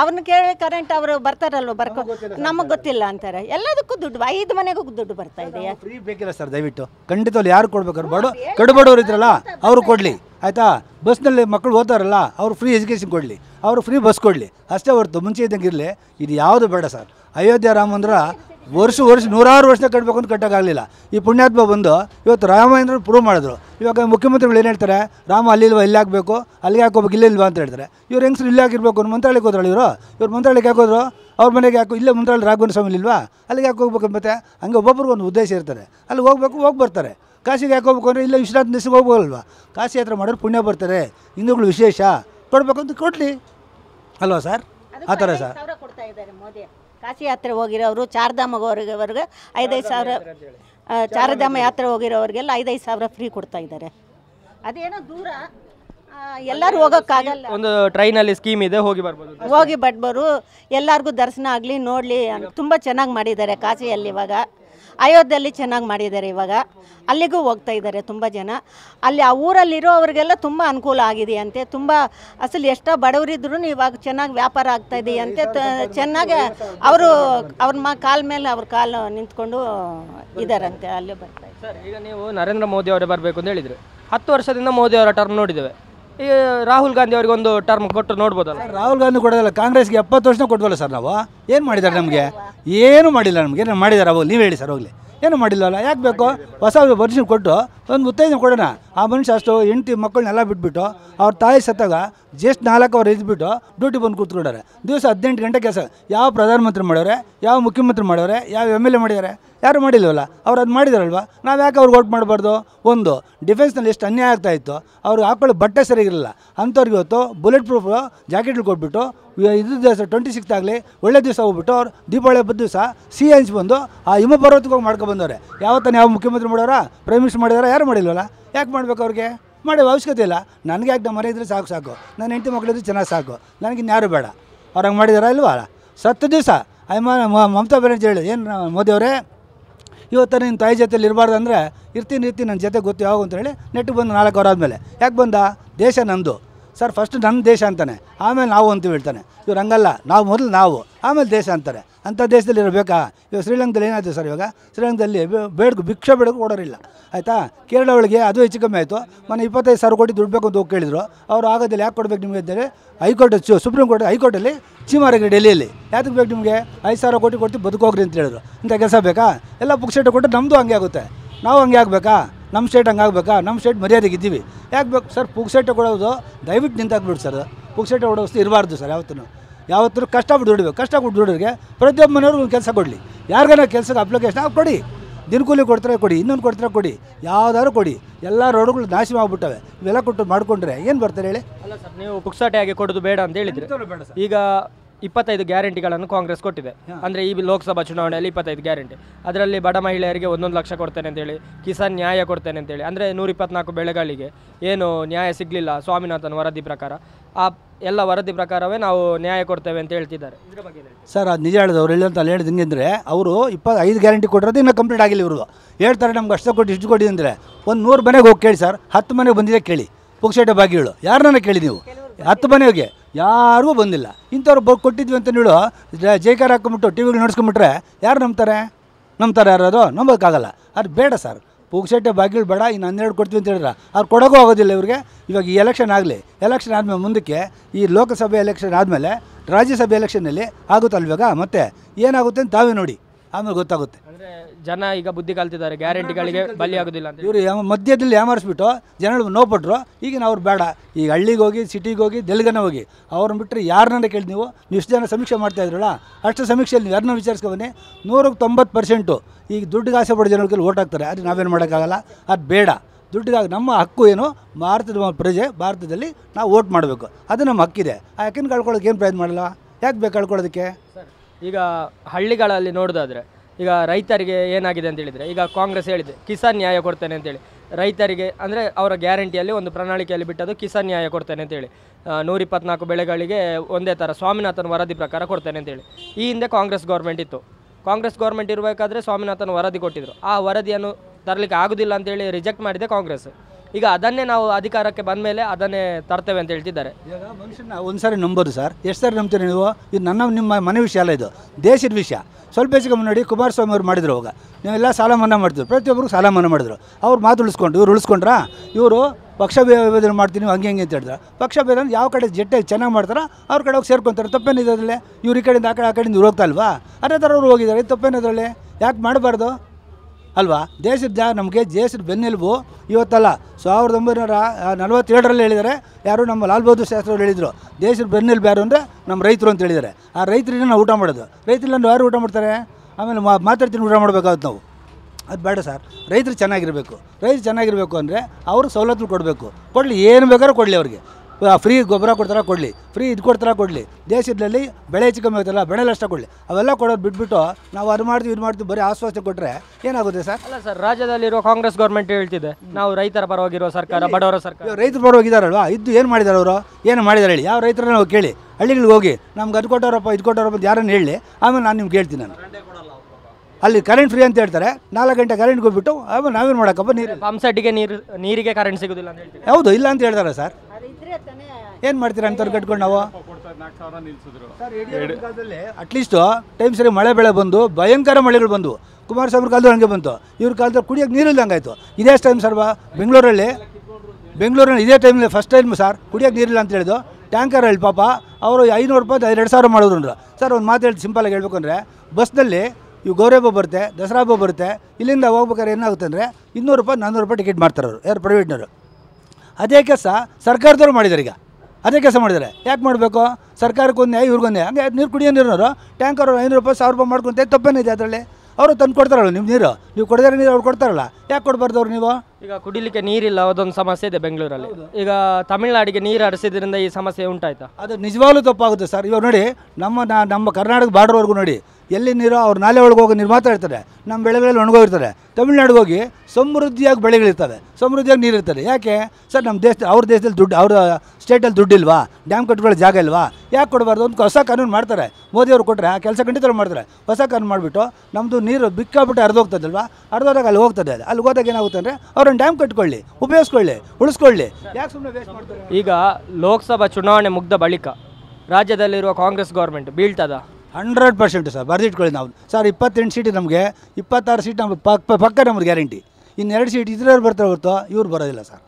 [SPEAKER 1] ಅವ್ರನ್ನ ಕೇಳಿ ಕರೆಂಟ್ ಅವರು ಬರ್ತಾರಲ್ವ ಬರ್ಕೊ ನಮಗೆ ಗೊತ್ತಿಲ್ಲ ಅಂತಾರೆ ಎಲ್ಲದಕ್ಕೂ ದುಡ್ಡು ಐದು ಮನೆಗೂ ದುಡ್ಡು ಬರ್ತಾ ಇದೆ
[SPEAKER 2] ಫ್ರೀ ಬೇಕಿಲ್ಲ ಸರ್ ದಯವಿಟ್ಟು ಖಂಡಿತವಾಗಿ ಯಾರು ಕೊಡ್ಬೇಕು ಬಡ ಕಡು ಬಡವರು ಇದ್ರಲ್ಲ ಅವರು ಕೊಡಲಿ ಆಯಿತಾ ಬಸ್ನಲ್ಲಿ ಮಕ್ಕಳು ಓದ್ತಾರಲ್ಲ ಅವ್ರು ಫ್ರೀ ಎಜುಕೇಶನ್ ಕೊಡಲಿ ಅವರು ಫ್ರೀ ಬಸ್ ಕೊಡಲಿ ಅಷ್ಟೇ ಹೊರತು ಮುಂಚೆ ಇದ್ದಂಗೆ ಇರಲಿ ಇದು ಯಾವುದು ಬೇಡ ಸರ್ ಅಯೋಧ್ಯೆ ರಾಮಂದ್ರ ವರ್ಷ ವರ್ಷ ನೂರಾರು ವರ್ಷ ಕಟ್ಟಬೇಕು ಅಂತ ಕಟ್ಟೋಕ್ಕಾಗಲಿಲ್ಲ ಈ ಪುಣ್ಯಾತ್ಮ ಬಂದು ಇವತ್ತು ರಾಮೇಂದ್ರ ಪ್ರೂವ್ ಮಾಡಿದ್ರು ಇವಾಗ ಮುಖ್ಯಮಂತ್ರಿಗಳು ಏನು ಹೇಳ್ತಾರೆ ರಾಮ ಅಲ್ಲಿಲ್ವಾ ಇಲ್ಲಿ ಹಾಕಬೇಕು ಅಲ್ಲಿಗೆ ಹಾಕೋಬೇಕು ಇಲ್ಲ ಇಲ್ವಾ ಅಂತ ಹೇಳ್ತಾರೆ ಇವ್ರು ಹೆಂಗಸರು ಇಲ್ಲಿ ಹಾಕಿರ್ಬೇಕು ಅವ್ರು ಮಂತ್ರಾಲಯಕ್ಕೆ ಹೋದ್ರೆ ಇವರು ಇವ್ರು ಮಂತ್ರಾಲಯಕ್ಕೆ ಹಾಕೋದ್ರು ಅವ್ರ ಮನೆಗೆ ಹಾಕೋ ಇಲ್ಲೇ ಮಂತ್ರಾಲಯ ರಾಘವನ ಸ್ವಾಮಿ ಇಲ್ವಾ ಅಲ್ಲಿಗೆ ಯಾಕೆ ಹೋಗ್ಬೇಕು ಮತ್ತೆ ಹಂಗೆ ಒಬ್ಬೊಬ್ಬರು ಒಂದು ಉದ್ದೇಶ ಇರ್ತಾರೆ ಅಲ್ಲಿ ಹೋಗ್ಬೇಕು ಹೋಗಿ ಬರ್ತಾರೆ ಕಾಶಿಗೆ ಯಾಕೆ ಹೋಗ್ಬೇಕು ಅಂದರೆ ಇಲ್ಲ ವಿಶ್ರಾಂತಿ ದೇಶಕ್ಕೆ ಹೋಗೋಲ್ವಾ ಕಾಶಿ ಹತ್ರ ಮಾಡೋರು ಪುಣ್ಯ ಬರ್ತಾರೆ ಹಿಂದೂಗಳು ವಿಶೇಷ ಕೊಡಬೇಕು ಅಂತ ಕೊಡಲಿ ಅಲ್ವಾ ಸರ್ ಆ ಥರ ಸರ್
[SPEAKER 1] ಕಾಶಿ ಯಾತ್ರೆ ಹೋಗಿರೋರು ಚಾರ್ಧಾಮಗ ಅವ್ರಿಗೆ ಐದೈದು ಸಾವಿರ ಚಾರಧಾಮ ಯಾತ್ರೆ ಹೋಗಿರೋರಿಗೆಲ್ಲ ಐದೈದು ಸಾವಿರ ಫ್ರೀ ಕೊಡ್ತಾ ಇದ್ದಾರೆ ಅದೇನೋ ದೂರ ಎಲ್ಲರೂ ಹೋಗೋಕ್ಕಾಗಲ್ಲ
[SPEAKER 3] ಒಂದು ಟ್ರೈನಲ್ಲಿ ಸ್ಕೀಮ್ ಇದೆ ಹೋಗಿ ಬರ್ಬೋದು
[SPEAKER 1] ಹೋಗಿ ಬರ್ಬೋದು ಎಲ್ಲರಿಗೂ ದರ್ಶನ ಆಗಲಿ ನೋಡಲಿ ತುಂಬ ಚೆನ್ನಾಗಿ ಮಾಡಿದ್ದಾರೆ ಕಾಶಿಯಲ್ಲಿ ಇವಾಗ ಅಯೋಧ್ಯೆಯಲ್ಲಿ ಚೆನ್ನಾಗಿ ಮಾಡಿದ್ದಾರೆ ಇವಾಗ ಅಲ್ಲಿಗೂ ಹೋಗ್ತಾ ಇದ್ದಾರೆ ತುಂಬ ಜನ ಅಲ್ಲಿ ಆ ಊರಲ್ಲಿರೋ ಅವರಿಗೆಲ್ಲ ತುಂಬ ಅನುಕೂಲ ಆಗಿದೆಯಂತೆ ತುಂಬ ಅಸಲು ಎಷ್ಟೋ ಬಡವರಿದ್ರು ಇವಾಗ ಚೆನ್ನಾಗಿ ವ್ಯಾಪಾರ ಆಗ್ತಾ ಇದೆಯಂತೆ ಚೆನ್ನಾಗಿ ಅವರು ಅವ್ರ ಮ ಕಾಲ ಮೇಲೆ ಅವ್ರ ಕಾಲು ನಿಂತ್ಕೊಂಡು ಇದ್ದಾರಂತೆ ಅಲ್ಲಿ ಬರ್ತಾ ಸರ್ ಈಗ ನೀವು
[SPEAKER 3] ನರೇಂದ್ರ ಮೋದಿ ಅವರೇ ಬರಬೇಕು ಅಂತ ಹೇಳಿದ್ರು ಹತ್ತು ವರ್ಷದಿಂದ ಮೋದಿ ಅವರ ಟರ್ಮ್ ನೋಡಿದ್ದೇವೆ
[SPEAKER 1] ಈ ರಾಹುಲ್
[SPEAKER 2] ಗಾಂಧಿ ಅವರಿಗೆ ಒಂದು ಟರ್ಮ್ ಕೊಟ್ಟು ನೋಡ್ಬೋದಲ್ಲ ರಾಹುಲ್ ಗಾಂಧಿ ಕೊಡೋದಲ್ಲ ಕಾಂಗ್ರೆಸ್ಗೆ ಎಪ್ಪತ್ತು ವರ್ಷ ಕೊಡ್ಬೋಲ್ಲ ಸರ್ ನಾವು ಏನು ಮಾಡಿದ್ದಾರೆ ನಮಗೆ ಏನು ಮಾಡಿಲ್ಲ ನಮಗೆ ಏನು ಮಾಡಿದ್ದಾರೆ ಅವಾಗ ನೀವು ಹೇಳಿ ಸರ್ ಹೋಗಲಿ ಏನು ಮಾಡಿಲ್ಲಲ್ಲ ಯಾಕೆ ಬೇಕು ಹೊಸ ಮನುಷ್ಯನ ಕೊಟ್ಟು ಒಂದು ಉತ್ತೇಜನ ಕೊಡೋಣ ಆ ಮನುಷ್ಯ ಅಷ್ಟು ಹೆಂಡತಿ ಮಕ್ಕಳನ್ನೆಲ್ಲ ಬಿಟ್ಬಿಟ್ಟು ಅವ್ರ ತಾಯಿ ಸತ್ತಾಗ ಜಸ್ಟ್ ನಾಲ್ಕು ಅವ್ರು ಇದ್ಬಿಟ್ಟು ಡ್ಯೂಟಿ ಬಂದು ಕೂತ್ಕೊಂಡಾರೆ ದಿವಸ ಹದಿನೆಂಟು ಗಂಟೆ ಕೆಲಸ ಯಾವ ಪ್ರಧಾನಮಂತ್ರಿ ಮಾಡೋರೆ ಯಾವ ಮುಖ್ಯಮಂತ್ರಿ ಮಾಡೋರೆ ಯಾವ ಎಮ್ ಎಲ್ ಎ ಮಾಡಿದ್ದಾರೆ ಯಾರು ಮಾಡಿಲ್ಲವಲ್ಲ ಅವ್ರು ಅದು ಮಾಡಿದಾರಲ್ವ ನಾವು ಯಾಕೆ ಅವ್ರಿಗೆ ಓಟ್ ಮಾಡಬಾರ್ದು ಒಂದು ಡಿಫೆನ್ಸ್ನಲ್ಲಿ ಎಷ್ಟು ಅನ್ಯಾಯ ಆಗ್ತಾಯಿತ್ತು ಅವ್ರಿಗೆ ಹಾಕೊಳ್ಳೋ ಬಟ್ಟೆ ಸರಿಗಿರಲಿಲ್ಲ ಅಂಥವ್ರಿಗೆ ಇವತ್ತು ಬುಲೆಟ್ ಪ್ರೂಫ್ ಜಾಕೆಟ್ಗಳು ಕೊಟ್ಬಿಟ್ಟು ಇದು ದಿವಸ ಟ್ವೆಂಟಿ ಸಿಕ್ಸ್ ಆಗಲಿ ಒಳ್ಳೆ ದಿವಸ ಹೋಗ್ಬಿಟ್ಟು ಅವ್ರು ದೀಪಾವಳಿ ಹಬ್ಬದ ದಿವಸ ಸಿ ಎನ್ಸ್ ಬಂದು ಆ ಹಿಮ ಪರ್ವತಕ್ಕೆ ಹೋಗಿ ಮಾಡ್ಕೊ ಬಂದವ್ರೆ ಯಾವತ್ತಾನೆ ಯಾವ ಮುಖ್ಯಮಂತ್ರಿ ಮಾಡೋರ ಪ್ರೈಮ್ ಮಿನಿಸ್ಟರ್ ಮಾಡಿದಾರ ಯಾರು ಮಾಡಿಲ್ವಲ್ಲ ಯಾಕೆ ಮಾಡಬೇಕು ಅವ್ರಿಗೆ ಮಾಡೋ ಅವಶ್ಯಕತೆ ಇಲ್ಲ ನನಗೆ ಯಾಕೆ ನಮ್ಮ ಮನೆ ಇದ್ರೆ ಸಾಕು ಸಾಕು ನನ್ನ ಹೆಂಡತಿ ಮಕ್ಕಳಿದ್ರೆ ಚೆನ್ನಾಗಿ ಸಾಕು ನನಗೆ ಇನ್ಯಾರು ಬೇಡ ಅವ್ರು ಹಂಗೆ ಮಾಡಿದಾರ ಇಲ್ವಾ ಸತ್ತು ದಿವಸ ಅಯ್ಮ ಮಮತಾ ಬ್ಯಾನರ್ಜಿ ಹೇಳಿ ಏನು ಮೋದಿಯವರೇ ಇವತ್ತು ನಿನ್ನ ತಾಯಿ ಜೊತೆಲಿ ಇರಬಾರ್ದು ಅಂದರೆ ಇರ್ತೀನಿ ಇರ್ತೀನಿ ನನ್ನ ಜೊತೆ ಗೊತ್ತು ಯಾವಾಗ ಅಂತ ಹೇಳಿ ನೆಟ್ಟಿಗೆ ಬಂದು ನಾಲ್ಕು ವಾರ ಆದಮೇಲೆ ಯಾಕೆ ಬಂದ ದೇಶ ನಂದು ಸರ್ ಫಸ್ಟ್ ನಮ್ಮ ದೇಶ ಅಂತಾನೆ ಆಮೇಲೆ ನಾವು ಅಂತ ಹೇಳ್ತಾನೆ ಇವ್ರು ಹಂಗಲ್ಲ ನಾವು ಮೊದಲು ನಾವು ಆಮೇಲೆ ದೇಶ ಅಂತಾರೆ ಅಂಥ ದೇಶದಲ್ಲಿ ಇರಬೇಕಾ ಇವಾಗ ಶ್ರೀಲಂಕಾದಲ್ಲಿ ಏನಾಯಿತು ಸರ್ ಇವಾಗ ಶ್ರೀಲಂಕಾದಲ್ಲಿ ಬೇಡ ಭಿಕ್ಷೆ ಬೇಡಕ್ಕೆ ಕೊಡೋರಿಲ್ಲ ಆಯಿತಾ ಕೇರಳ ಒಳಗೆ ಅದು ಹೆಚ್ಚು ಕಮ್ಮಿ ಆಯಿತು ಮನೆ ಇಪ್ಪತ್ತೈದು ಸಾವಿರ ಕೋಟಿ ದುಡ್ಡು ಬೇಕು ಅಂತ ಹೋಗಿ ಕೇಳಿದ್ರು ಅವರು ಆಗೋದಲ್ಲಿ ಯಾಕೆ ಕೊಡಬೇಕು ನಿಮಗೆ ಅಂತೇಳಿ ಹೈಕೋರ್ಟ್ ಸುಪ್ರೀಂ ಕೋರ್ಟ್ ಹೈಕೋರ್ಟಲ್ಲಿ ಚೀಮಾರಿ ಡೆಲ್ಲಿಯಲ್ಲಿ ಯಾಕೆ ಬೇಕು ನಿಮಗೆ ಐದು ಸಾವಿರ ಕೋಟಿ ಕೊಡ್ತೀವಿ ಬದುಕೋಗ್ರಿ ಅಂತ ಹೇಳಿದ್ರು ಇಂಥ ಕೆಲಸ ಬೇಕಾ ಎಲ್ಲ ಬುಕ್ಸೆಟ್ ಕೊಟ್ಟರೆ ನಮ್ಮದು ಹಂಗೆ ಆಗುತ್ತೆ ನಾವು ಹಂಗೆ ಆಗಬೇಕಾ ನಮ್ಮ ಸ್ಟೇಟ್ ಹಂಗಾಗಬೇಕಾ ನಮ್ಮ ಸ್ಟೇಟ್ ಮರ್ಯಾದೆಗೆ ಇದ್ದೀವಿ ಯಾಕೆ ಬೇಕು ಸರ್ ಪುಕ್ಸೇಟೆ ಕೊಡೋದು ದಯವಿಟ್ಟು ನಿಂತಾಗ್ಬಿಡಿ ಸರ್ ಪುಕ್ಸೇಟೆ ಹೊಡೋಸ್ತು ಇರಬಾರ್ದು ಸರ್ ಯಾವತ್ತೂ ಯಾವತ್ತೂ ಕಷ್ಟಪಟ್ಟು ದುಡಿಬೇಕು ಕಷ್ಟಪಟ್ಟು ದುಡಿದ್ರಿಗೆ ಪ್ರತಿಯೊಬ್ಬ ಮನೆಯವ್ರಿಗೂ ಕೆಲಸ ಕೊಡಲಿ ಯಾರಿಗಾರ ಕೆಲಸಕ್ಕೆ ಅಪ್ಲಿಕೇಶನ್ ಹಾಕಿ ಕೊಡಿ ದಿನಕೂಲಿ ಕೊಡ್ತಾರೆ ಕೊಡಿ ಇನ್ನೊಂದು ಕೊಡ್ತಾರೆ ಕೊಡಿ ಯಾವ್ದಾದ್ರು ಕೊಡಿ ಎಲ್ಲ ರೋಡ್ಗಳು ನಾಶ ಆಗಿಬಿಟ್ಟವೆ ಇವೆಲ್ಲ ಕೊಟ್ಟು ಮಾಡಿಕೊಂಡ್ರೆ ಏನು ಬರ್ತಾರೆ ಹೇಳಿ ಅಲ್ಲ ಸರ್
[SPEAKER 3] ನೀವು ಪುಕ್ಸಾಟೆ ಆಗಿ ಕೊಡೋದು ಬೇಡ ಅಂತ ಹೇಳಿದ್ರೆ ಈಗ ಇಪ್ಪತ್ತೈದು ಗ್ಯಾರಂಟಿಗಳನ್ನು ಕಾಂಗ್ರೆಸ್ ಕೊಟ್ಟಿದೆ ಅಂದರೆ ಈ ಲೋಕಸಭಾ ಚುನಾವಣೆಯಲ್ಲಿ ಇಪ್ಪತ್ತೈದು ಗ್ಯಾರಂಟಿ ಅದರಲ್ಲಿ ಬಡ ಮಹಿಳೆಯರಿಗೆ ಒಂದೊಂದು ಲಕ್ಷ ಕೊಡ್ತೇನೆ ಅಂತೇಳಿ ಕಿಸಾನ್ ನ್ಯಾಯ ಕೊಡ್ತೇನೆ ಅಂತೇಳಿ ಅಂದರೆ ನೂರಿಪ್ಪತ್ನಾಲ್ಕು ಬೆಳೆಗಳಿಗೆ ಏನು ನ್ಯಾಯ ಸಿಗಲಿಲ್ಲ ಸ್ವಾಮಿನಾಥನ್ ವರದಿ ಪ್ರಕಾರ ಆ ಎಲ್ಲ ವರದಿ ಪ್ರಕಾರವೇ ನಾವು ನ್ಯಾಯ ಕೊಡ್ತೇವೆ ಅಂತ ಹೇಳ್ತಿದ್ದಾರೆ
[SPEAKER 2] ಸರ್ ಅದು ನಿಜ ಹೇಳಿದ್ರು ಅವ್ರು ಹೇಳಿದಂತ ಅಲ್ಲಿ ಅಂದರೆ ಅವರು ಇಪ್ಪತ್ತು ಐದು ಗ್ಯಾರಂಟಿ ಕೊಟ್ಟಿರೋದು ಇನ್ನೂ ಕಂಪ್ಲೀಟ್ ಆಗಿಲ್ಲ ಇವರು ಹೇಳ್ತಾರೆ ನಮ್ಗೆ ಅಷ್ಟು ಕೊಟ್ಟು ಇಷ್ಟು ಕೊಟ್ಟಿದೆ ಅಂದರೆ ಒಂದು ನೂರು ಮನೆಗೆ ಹೋಗಿ ಕೇಳಿ ಸರ್ ಹತ್ತು ಮನೆಗೆ ಬಂದಿದೆ ಕೇಳಿ ಪುಕ್ಷೇಟ ಬಾಗಿಳು ಯಾರನ್ನ ಕೇಳಿ ನೀವು ಹತ್ತು ಮನೆಗೆ ಯಾರಿಗೂ ಬಂದಿಲ್ಲ ಇಂಥವ್ರು ಬ ಕೊಟ್ಟಿದ್ವಿ ಅಂತ ಹೇಳು ಜೈಕಾರ ಹಾಕೊಂಬಿಟ್ಟು ಟಿ ವಿಗಳು ನಡೆಸ್ಕೊಂಬಿಟ್ರೆ ಯಾರು ನಂಬ್ತಾರೆ ನಂಬ್ತಾರೆ ಅದು ನಂಬೋಕ್ಕಾಗಲ್ಲ ಅದು ಬೇಡ ಸರ್ ಪುಗ್ಸೆಟ್ಟೆ ಬಾಗಿಲು ಬೇಡ ಇನ್ನು ಹನ್ನೆರಡು ಕೊಡ್ತೀವಿ ಅಂತ ಹೇಳಿದ್ರೆ ಅವ್ರು ಕೊಡೋಕ್ಕೂ ಆಗೋದಿಲ್ಲ ಇವ್ರಿಗೆ ಇವಾಗ ಈ ಎಲೆಕ್ಷನ್ ಆಗಲಿ ಎಲೆಕ್ಷನ್ ಆದಮೇಲೆ ಮುಂದಕ್ಕೆ ಈ ಲೋಕಸಭೆ ಎಲೆಕ್ಷನ್ ಆದಮೇಲೆ ರಾಜ್ಯಸಭೆ ಎಲೆಕ್ಷನಲ್ಲಿ ಆಗುತ್ತಲ್ವಾಗ ಮತ್ತೆ ಏನಾಗುತ್ತೆ ಅಂತ ತಾವೇ ನೋಡಿ ಆಮೇಲೆ ಗೊತ್ತಾಗುತ್ತೆ
[SPEAKER 3] ಜನ ಈಗ ಬುದ್ಧಿ ಕಲ್ತಿದ್ದಾರೆ ಗ್ಯಾರಂಟಿಗಳಿಗೆ ಬಲಿ ಅಂತ
[SPEAKER 2] ಇವರು ಮಧ್ಯದಲ್ಲಿ ಯಾಮಾರಿಸ್ಬಿಟ್ಟು ಜನಗಳು ನೋಪಟ್ರು ಈಗಿನ ಅವ್ರು ಬೇಡ ಈಗ ಹಳ್ಳಿಗೆ ಹೋಗಿ ಸಿಟಿಗೆ ಹೋಗಿ ದೆಲ್ಗನ ಹೋಗಿ ಅವ್ರನ್ನ ಬಿಟ್ಟರೆ ಯಾರನ್ನ ಕೇಳಿ ನೀವು ನೀವು ಜನ ಸಮೀಕ್ಷೆ ಮಾಡ್ತಾ ಇದ್ರಲ್ಲ ಅಷ್ಟು ಸಮೀಕ್ಷೆಯಲ್ಲಿ ನೀವು ಯಾರನ್ನ ಬನ್ನಿ ನೂರಕ್ಕೆ ತೊಂಬತ್ತು ಪರ್ಸೆಂಟು ಈಗ ದುಡ್ಡು ಆಸೆ ಪಡೋ ಜನಗಳಿಗೆ ಓಟ್ ಹಾಕ್ತಾರೆ ಅದು ನಾವೇನು ಮಾಡೋಕ್ಕಾಗಲ್ಲ ಅದು ಬೇಡ ದುಡ್ಡಿಗಾಗಿ ನಮ್ಮ ಹಕ್ಕು ಏನು ಭಾರತದ ಪ್ರಜೆ ಭಾರತದಲ್ಲಿ ನಾವು ವೋಟ್ ಮಾಡಬೇಕು ಅದು ನಮ್ಮ ಹಕ್ಕಿದೆ ಆ ಹಕ್ಕಿನ ಕಳ್ಕೊಳ್ಳೋಕೆ ಏನು ಪ್ರಯತ್ನ ಮಾಡಲ್ಲ ಯಾಕೆ ಬೇಕು ಕಳ್ಕೊಳ್ಳೋದಕ್ಕೆ
[SPEAKER 3] ಈಗ ಹಳ್ಳಿಗಳಲ್ಲಿ ನೋಡೋದಾದರೆ ಈಗ ರೈತರಿಗೆ ಏನಾಗಿದೆ ಅಂತ ಹೇಳಿದರೆ ಈಗ ಕಾಂಗ್ರೆಸ್ ಹೇಳಿದೆ ಕಿಸಾನ್ ನ್ಯಾಯ ಕೊಡ್ತೇನೆ ಅಂತೇಳಿ ರೈತರಿಗೆ ಅಂದರೆ ಅವರ ಗ್ಯಾರಂಟಿಯಲ್ಲಿ ಒಂದು ಪ್ರಣಾಳಿಕೆಯಲ್ಲಿ ಬಿಟ್ಟದು ಕಿಸಾನ್ ನ್ಯಾಯ ಕೊಡ್ತೇನೆ ಅಂತೇಳಿ ನೂರಿಪ್ಪತ್ನಾಲ್ಕು ಬೆಳೆಗಳಿಗೆ ಒಂದೇ ಥರ ಸ್ವಾಮಿನಾಥನ್ ವರದಿ ಪ್ರಕಾರ ಕೊಡ್ತೇನೆ ಅಂತೇಳಿ ಈ ಹಿಂದೆ ಕಾಂಗ್ರೆಸ್ ಗೌರ್ಮೆಂಟ್ ಇತ್ತು ಕಾಂಗ್ರೆಸ್ ಗೌರ್ಮೆಂಟ್ ಇರಬೇಕಾದ್ರೆ ಸ್ವಾಮಿನಾಥನ್ ವರದಿ ಕೊಟ್ಟಿದ್ದರು ಆ ವರದಿಯನ್ನು ತರಲಿಕ್ಕೆ ಆಗೋದಿಲ್ಲ ಅಂತೇಳಿ ರಿಜೆಕ್ಟ್ ಮಾಡಿದೆ ಕಾಂಗ್ರೆಸ್ ಈಗ ಅದನ್ನೇ ನಾವು ಅಧಿಕಾರಕ್ಕೆ ಬಂದ ಮೇಲೆ ಅದನ್ನೇ ತರ್ತೇವೆ ಅಂತ ಹೇಳ್ತಿದ್ದಾರೆ
[SPEAKER 2] ಈಗ ಮನುಷ್ಯನ ಒಂದ್ಸರಿ ನಂಬೋದು ಸರ್ ಎಷ್ಟು ಸರಿ ನಂಬ್ತೀರಿ ನೀವು ಇದು ನನ್ನ ನಿಮ್ಮ ಮನೆ ವಿಷಯ ಅಲ್ಲ ಇದು ದೇಶದ ವಿಷಯ ಸ್ವಲ್ಪ ಹೆಚ್ಚಿಗೆ ಮುನ್ನಡಿ ಕುಮಾರಸ್ವಾಮಿ ಅವರು ಮಾಡಿದ್ರು ಅವಾಗ ನೀವೆಲ್ಲ ಸಾಲ ಮನ್ನಾ ಮಾಡಿದ್ರು ಪ್ರತಿಯೊಬ್ಬರು ಸಾಲ ಮನ್ನಾ ಮಾಡಿದ್ರು ಅವ್ರು ಮಾತು ಉಳಿಸ್ಕೊಂಡು ಇವ್ರು ಉಳಿಸ್ಕೊಂಡ್ರ ಇವರು ಪಕ್ಷ ವಿಭೇದನೆ ಮಾಡ್ತೀನಿ ಹಂಗೆ ಹಂಗೆ ಅಂತ ಹೇಳಿದ್ರೆ ಪಕ್ಷ ಭೇದನ ಯಾವ ಕಡೆ ಜಟ್ಟೆ ಚೆನ್ನಾಗಿ ಮಾಡ್ತಾರೋ ಅವ್ರ ಕಡೆ ಹೋಗಿ ಸೇರ್ಕೊತಾರೆ ತಪ್ಪೇನಿದ್ರಲ್ಲಿ ಇವ್ರ ಈ ಕಡೆಯಿಂದ ಆ ಕಡೆ ಆ ಕಡೆಯಿಂದ ಇವ್ರು ಹೋಗ್ತಾ ಅಲ್ವಾ ಅದೇ ಥರ ಅವ್ರು ಹೋಗಿದ್ದಾರೆ ತಪ್ಪೇನಿದ್ರಲ್ಲಿ ಯಾಕೆ ಮಾಡಬಾರ್ದು ಅಲ್ವಾ ದೇಶದ ಜಾ ನಮಗೆ ದೇಶದ ಬೆನ್ನೆಲುಬು ಇವತ್ತಲ್ಲ ಸಾವಿರದ ಒಂಬೈನೂರ ನಲವತ್ತೇಳರಲ್ಲಿ ಹೇಳಿದ್ದಾರೆ ಯಾರು ನಮ್ಮ ಲಾಲ್ ಬಹದ್ದೂರ್ ಶಾಸ್ತ್ರವ್ರು ಹೇಳಿದರು ದೇಶದ ಬೆನ್ನೆಲುಬು ಯಾರು ಅಂದರೆ ನಮ್ಮ ರೈತರು ಅಂತ ಹೇಳಿದ್ದಾರೆ ಆ ರೈತರಿಂದ ನಾವು ಊಟ ಮಾಡೋದು ರೈತರಿಲ್ಲಂದು ಯಾರು ಊಟ ಮಾಡ್ತಾರೆ ಆಮೇಲೆ ಮಾತಾಡ್ತೀನಿ ಊಟ ಮಾಡಬೇಕಾಗುತ್ತೆ ನಾವು ಅದು ಬೇಡ ಸರ್ ರೈತರು ಚೆನ್ನಾಗಿರಬೇಕು ರೈತರು ಚೆನ್ನಾಗಿರಬೇಕು ಅಂದರೆ ಅವರು ಸವಲತ್ತು ಕೊಡಬೇಕು ಕೊಡಲಿ ಏನು ಬೇಕಾದ್ರೂ ಕೊಡಲಿ ಅವ್ರಿಗೆ ಫ್ರೀ ಗೊಬ್ಬರ ಕೊಡ್ತಾರ ಕೊಡಲಿ ಫ್ರೀ ಇದು ಕೊಡ್ತಾರ ಕೊಡಲಿ ದೇಶದಲ್ಲಿ ಬೆಳೆ ಹೆಚ್ಚು ಕಮ್ಮಿ ಆಗುತ್ತಲ್ಲ ಬೆಳೆ ಕೊಡಲಿ ಅವೆಲ್ಲ ಕೊಡೋದು ಬಿಟ್ಬಿಟ್ಟು ನಾವು ಅದು ಮಾಡ್ತೀವಿ ಇದು ಮಾಡ್ತೀವಿ ಬರೀ ಆಶ್ವಾಸನೆ ಕೊಟ್ಟರೆ ಏನಾಗುತ್ತೆ ಸರ್ ಅಲ್ಲ
[SPEAKER 3] ಸರ್ ರಾಜ್ಯದಲ್ಲಿರೋ ಕಾಂಗ್ರೆಸ್ ಗೌರ್ಮೆಂಟ್ ಹೇಳ್ತಿದೆ ನಾವು ರೈತರ ಪರವಾಗಿರುವ ಸರ್ಕಾರ ಬಡವರ ಸರ್ಕಾರ
[SPEAKER 2] ರೈತರ ಪರವಾಗಿದ್ದಾರಲ್ವ ಇದು ಏನು ಮಾಡಿದ್ದಾರೆ ಅವರು ಏನು ಮಾಡಿದ್ದಾರೆ ಹೇಳಿ ಯಾವ ರೈತರನ್ನ ನಾವು ಕೇಳಿ ಹಳ್ಳಿಗಳಿಗೆ ಹೋಗಿ ನಮ್ಗೆ ಅದು ಕೊಟ್ಟವ್ರಪ್ಪ ಇದು ಕೊಟ್ಟವ್ರಪ್ಪ ಅಂತ ಯಾರನ್ನು ಹೇಳಿ ಆಮೇಲೆ ನಾನು ನಿಮ್ಗೆ ಹೇಳ್ತೀನಿ ನಾನು ಅಲ್ಲಿ ಕರೆಂಟ್ ಫ್ರೀ ಅಂತ ಹೇಳ್ತಾರೆ ನಾಲ್ಕು ಗಂಟೆ ಕರೆಂಟ್ಗೆ ಹೋಗ್ಬಿಟ್ಟು ಆಮೇಲೆ ನಾವೇನು ಮಾಡೋಕ್ಕಪ್ಪ ನೀರು
[SPEAKER 3] ಪಂಪ್ ಸೆಟ್ಗೆ ನೀರು ನೀರಿಗೆ ಕರೆಂಟ್ ಸಿಗೋದಿಲ್ಲ ಅಂತ ಹೇಳ್ತೀವಿ
[SPEAKER 2] ಹೌದು ಇಲ್ಲ ಅಂತ ಹೇಳ್ತಾರೆ ಸರ್ ಏನು ಮಾಡ್ತೀರಾ ಅಂತವ್ರು ಕಟ್ಕೊಂಡು ನಾವು ಅಟ್ಲೀಸ್ಟು ಟೈಮ್ ಸರಿ ಮಳೆ ಬೆಳೆ ಬಂದು ಭಯಂಕರ ಮಳೆಗಳು ಬಂದು ಕುಮಾರಸ್ವಾಮಿ ಕಾಲದ ಹಂಗೆ ಬಂತು ಇವ್ರ ಕಾಲದಲ್ಲಿ ನೀರು ಇಲ್ಲದಂಗೆ ಆಯಿತು ಇದೇ ಟೈಮ್ ಸರ್ವಾ ಬೆಂಗಳೂರಲ್ಲಿ ಬೆಂಗಳೂರಲ್ಲಿ ಇದೇ ಟೈಮಲ್ಲಿ ಫಸ್ಟ್ ಟೈಮ್ ಸರ್ ಕುಡಿಯೋಕೆ ನೀರಿಲ್ಲ ಅಂತ ಹೇಳಿದ್ರು ಟ್ಯಾಂಕರ್ ಹೇಳಿ ಪಾಪ ಅವರು ಐನೂರು ರೂಪಾಯಿ ಎರಡು ಸಾವಿರ ಅಂದರು ಸರ್ ಒಂದು ಮಾತು ಹೇಳಿ ಸಿಂಪಲಾಗಿ ಹೇಳ್ಬೇಕಂದ್ರೆ ಬಸ್ನಲ್ಲಿ ಇವು ಗೌರಿ ಹಬ್ಬ ಬರುತ್ತೆ ದಸರಾ ಹಬ್ಬ ಬರುತ್ತೆ ಇಲ್ಲಿಂದ ಹೋಗ್ಬೇಕಾದ್ರೆ ಏನಾಗುತ್ತೆ ಅಂದರೆ ಇನ್ನೂರು ರೂಪಾಯಿ ನಾನ್ನೂರು ರೂಪಾಯಿ ಟಿಕೆಟ್ ಮಾಡ್ತಾರೆ ಅವರು ಯಾರು ಪ್ರೈವೇಟ್ನವರು ಅದೇ ಕೆಲಸ ಸರ್ಕಾರದವ್ರು ಮಾಡಿದ್ದಾರೆ ಈಗ ಅದೇ ಕೆಲಸ ಮಾಡಿದ್ದಾರೆ ಯಾಕೆ ಮಾಡಬೇಕು ಸರ್ಕಾರಕ್ಕೊಂದೇ ಇವ್ರಿಗೊಂದೇ ಹಂಗೆ ನೀರು ಕುಡಿಯೋ ನೀರಿನವರು ಟ್ಯಾಂಕರ್ ಐನೂರು ರೂಪಾಯಿ ಸಾವಿರ ರೂಪಾಯಿ ಮಾಡ್ಕೊಂತ ಇದೆ ಅದರಲ್ಲಿ ಅವರು ತಂದು ಕೊಡ್ತಾರಲ್ಲ ನಿಮ್ಮ ನೀರು ನೀವು ಕೊಡದಾರೆ ನೀರು ಅವ್ರು ಕೊಡ್ತಾರಲ್ಲ ಯಾಕೆ ಕೊಡಬಾರ್ದು ಅವ್ರು ನೀವು
[SPEAKER 3] ಈಗ ಕುಡಿಲಿಕ್ಕೆ ನೀರಿಲ್ಲ ಅದೊಂದು ಸಮಸ್ಯೆ ಇದೆ ಬೆಂಗಳೂರಲ್ಲಿ ಈಗ ತಮಿಳ್ನಾಡಿಗೆ ನೀರು ಹರಿಸಿದ್ರಿಂದ ಈ
[SPEAKER 2] ಸಮಸ್ಯೆ ಉಂಟಾಯ್ತಾ ಅದು ನಿಜವಾಗ್ಲೂ ತಪ್ಪಾಗುತ್ತೆ ಸರ್ ಇವಾಗ ನೋಡಿ ನಮ್ಮ ನಮ್ಮ ಕರ್ನಾಟಕ ಬಾರ್ಡ್ರವರೆಗೂ ನೋಡಿ ಎಲ್ಲಿ ನೀರೋ ಅವ್ರು ನಾಲೆ ಒಳಗೆ ಹೋಗಿ ನೀರು ಮಾತಾಡ್ತಾರೆ ನಮ್ಮ ಬೆಳೆಗಳಲ್ಲಿ ಒಣಗೋಗಿರ್ತಾರೆ ತಮಿಳ್ನಾಡಿಗೆ ಹೋಗಿ ಸಮೃದ್ಧಿಯಾಗಿ ಬೆಳೆಗಳಿರ್ತವೆ ಸಮೃದ್ಧಿಯಾಗಿ ನೀರಿರ್ತಾರೆ ಯಾಕೆ ಸರ್ ನಮ್ಮ ದೇಶ ಅವ್ರ ದೇಶದಲ್ಲಿ ದುಡ್ಡು ಅವರ ಸ್ಟೇಟಲ್ಲಿ ದುಡ್ಡಿಲ್ವಾ ಡ್ಯಾಮ್ ಕಟ್ಕೊಳ್ಳೋ ಜಾಗ ಇಲ್ವಾ ಯಾಕೆ ಕೊಡಬಾರ್ದು ಅಂತ ಹೊಸ ಕಾನೂನು ಮಾಡ್ತಾರೆ ಮೋದಿಯವರು ಕೊಟ್ಟರೆ ಆ ಕೆಲಸ ಖಂಡಿತ ಮಾಡ್ತಾರೆ ಹೊಸ ಕಾನೂನು ಮಾಡಿಬಿಟ್ಟು ನಮ್ಮದು ನೀರು ಬಿಕ್ಕಾಬಿಟ್ಟು ಹರಿದೋಗ್ತದಲ್ವಾ ಹರಿದೋದಾಗ ಅಲ್ಲಿ ಹೋಗ್ತದೆ ಅಲ್ಲಿ ಹೋದಾಗ ಏನಾಗುತ್ತೆ ಅಂದರೆ ಅವ್ರನ್ನ ಡ್ಯಾಮ್ ಕಟ್ಕೊಳ್ಳಿ ಉಪಯೋಗಿಸ್ಕೊಳ್ಳಿ ಉಳಿಸ್ಕೊಳ್ಳಿ ಯಾಕೆ ಸುಮ್ಮನೆ ವೇಸ್ಟ್ ಮಾಡ್ತಾರೆ ಈಗ
[SPEAKER 3] ಲೋಕಸಭಾ ಚುನಾವಣೆ ಮುಗ್ದ ಬಳಿಕ ರಾಜ್ಯದಲ್ಲಿರುವ ಕಾಂಗ್ರೆಸ್ ಗೌರ್ಮೆಂಟ್ ಬೀಳ್ತದ
[SPEAKER 2] ಹಂಡ್ರೆಡ್ ಪರ್ಸೆಂಟ್ ಸರ್ ಬರೆದಿಟ್ಕೊಳ್ಳಿ ನಾವು ಸರ್ ಇಪ್ಪತ್ತೆಂಟು ಸೀಟ್ ನಮಗೆ ಇಪ್ಪತ್ತಾರು ಸೀಟ್ ನಮ್ಗೆ ಪಕ್ಕ ಪಕ್ಕ ನಮ್ಗೆ ಗ್ಯಾರಂಟಿ ಇನ್ನೆರಡು ಸೀಟ್ ಇದ್ರವ್ರು ಬರ್ತಾರೆ ಹೊರತು ಇವ್ರು ಬರೋದಿಲ್ಲ ಸರ್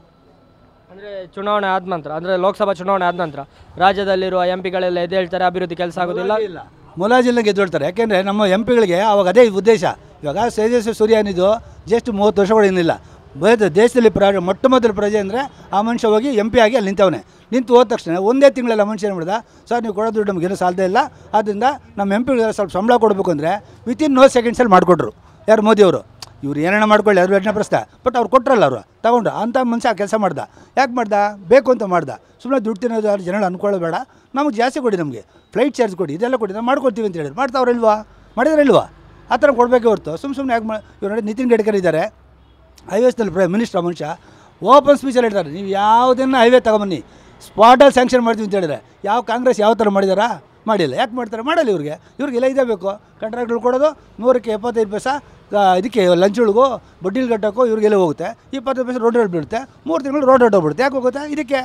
[SPEAKER 3] ಅಂದರೆ ಚುನಾವಣೆ ಆದ ನಂತರ ಅಂದರೆ ಲೋಕಸಭಾ ಚುನಾವಣೆ ಆದ ನಂತರ ರಾಜ್ಯದಲ್ಲಿರುವ ಎಂ ಪಿಗಳೆಲ್ಲ ಎದೆ ಹೇಳ್ತಾರೆ ಅಭಿವೃದ್ಧಿ ಕೆಲಸ ಆಗೋದಿಲ್ಲ ಇಲ್ಲ
[SPEAKER 2] ಜಿಲ್ಲೆಗೆ ಗೆದ್ದೋಳ್ತಾರೆ ಯಾಕೆಂದರೆ ನಮ್ಮ ಎಂ ಪಿಗಳಿಗೆ ಅವಾಗ ಅದೇ ಉದ್ದೇಶ ಇವಾಗ ತೇಜಸ್ವಿ ಸೂರ್ಯ ಜಸ್ಟ್ ಮೂವತ್ತು ವರ್ಷಗಳು ಏನಿಲ್ಲ ಬಯದ ದೇಶದಲ್ಲಿ ಪ್ರ ಮೊಟ್ಟ ಮೊದಲ ಪ್ರಜೆ ಅಂದರೆ ಆ ಮನುಷ್ಯ ಹೋಗಿ ಎಂ ಪಿ ಆಗಿ ಅಲ್ಲಿ ನಿಂತವನೆ ನಿಂತು ಹೋದ ತಕ್ಷಣ ಒಂದೇ ತಿಂಗಳಲ್ಲಿ ಆ ಮನುಷ್ಯ ಏನು ಮಾಡಿದ ಸರ್ ನೀವು ಕೊಡೋದು ದುಡ್ಡು ನಮಗೇನು ಸಾಲದೇ ಇಲ್ಲ ಆದ್ದರಿಂದ ನಮ್ಮ ಎಂ ಪಿಗಳಿಗೆ ಸ್ವಲ್ಪ ಸಂಬಳ ಕೊಡಬೇಕು ಅಂದರೆ ವಿತಿನ್ ನೋ ಸೆಕೆಂಡ್ಸಲ್ಲಿ ಮಾಡಿಕೊಟ್ರು ಯಾರು ಮೋದಿಯವರು ಇವ್ರು ಏನೇನೋ ಮಾಡ್ಕೊಳ್ಳಿ ಯಾರು ಎರಡನೇ ಪ್ರಶ್ನೆ ಬಟ್ ಅವ್ರು ಕೊಟ್ಟರಲ್ಲ ಅವರು ತಗೊಂಡ್ರು ಅಂಥ ಮನುಷ್ಯ ಆ ಕೆಲಸ ಮಾಡ್ದ ಯಾಕೆ ಮಾಡ್ದೆ ಬೇಕು ಅಂತ ಮಾಡ್ದ ಸುಮ್ಮನೆ ದುಡ್ಡು ತಿನ್ನೋದು ಯಾರು ಜನಗಳು ಅನ್ಕೊಳ್ಳೋ ನಮಗೆ ಜಾಸ್ತಿ ಕೊಡಿ ನಮಗೆ ಫ್ಲೈಟ್ ಚಾರ್ಜ್ ಕೊಡಿ ಇದೆಲ್ಲ ಕೊಡಿ ನಾವು ಮಾಡ್ಕೊಡ್ತೀವಿ ಅಂತ ಹೇಳಿದ್ರು ಮಾಡ್ತಾವ್ರಲ್ವಾ ಇಲ್ವಾ ಆ ಥರ ಕೊಡಬೇಕೇ ಹೊರತು ಸುಮ್ಮ ಸುಮ್ಮನೆ ಯಾಕೆ ಮಾಡಿ ಇವ್ರು ನಿತಿನ್ ಗಡ್ಕರ್ ಇದ್ದಾರೆ ಹೈವೇಸ್ನಲ್ಲಿ ಪ್ರೈಮ್ ಮಿನಿಸ್ಟ್ರ ಮನುಷ್ಯ ಓಪನ್ ಸ್ಪೀಚಲ್ಲಿ ಹೇಳ್ತಾರೆ ನೀವು ಯಾವುದನ್ನು ಹೈವೇ ತಗೊಂಬನ್ನಿ ಸ್ಪಾಟಲ್ಲಿ ಸ್ಯಾಂಕ್ಷನ್ ಮಾಡ್ತೀವಿ ಅಂತ ಹೇಳಿದ್ರೆ ಯಾವ ಕಾಂಗ್ರೆಸ್ ಯಾವ ಥರ ಮಾಡಿದಾರಾ ಮಾಡಿಲ್ಲ ಯಾಕೆ ಮಾಡ್ತಾರೆ ಮಾಡಲ್ಲ ಇವ್ರಿಗೆ ಇವ್ರಿಗೆಲ್ಲ ಇದೇ ಬೇಕು ಕಂಟ್ರಾಕ್ಟ್ಗಳು ಕೊಡೋದು ನೂರಕ್ಕೆ ಎಪ್ಪತ್ತೈದು ಪೈಸ ಇದಕ್ಕೆ ಲಂಚ್ಗಳಿಗೂ ಬಡ್ಡಿ ಕಟ್ಟೋಕ್ಕೂ ಇವ್ರಿಗೆಲ್ಲ ಹೋಗುತ್ತೆ ಇಪ್ಪತ್ತೈದು ಪೈಸೆ ರೋಡ್ ರೇಟ್ ಬೀಳುತ್ತೆ ಮೂರು ತಿಂಗಳು ರೋಡ್ ರೇಟ್ ಹೋಗ್ಬಿಡುತ್ತೆ ಯಾಕೆ ಹೋಗುತ್ತೆ ಇದಕ್ಕೆ